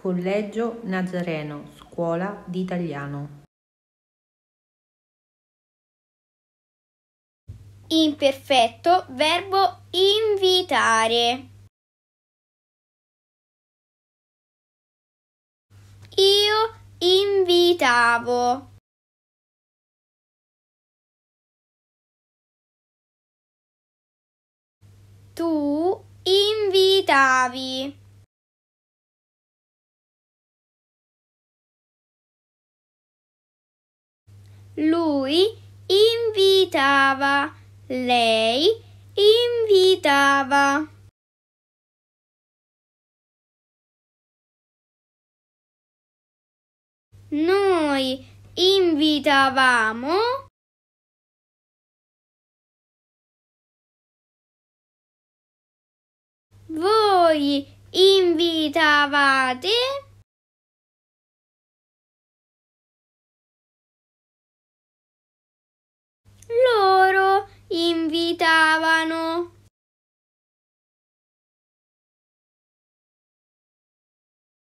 Collegio Nazareno Scuola di Imperfetto verbo invitare. Io invitavo. Tu invitavi. Lui invitava, lei invitava. Noi invitavamo. Voi invitavate.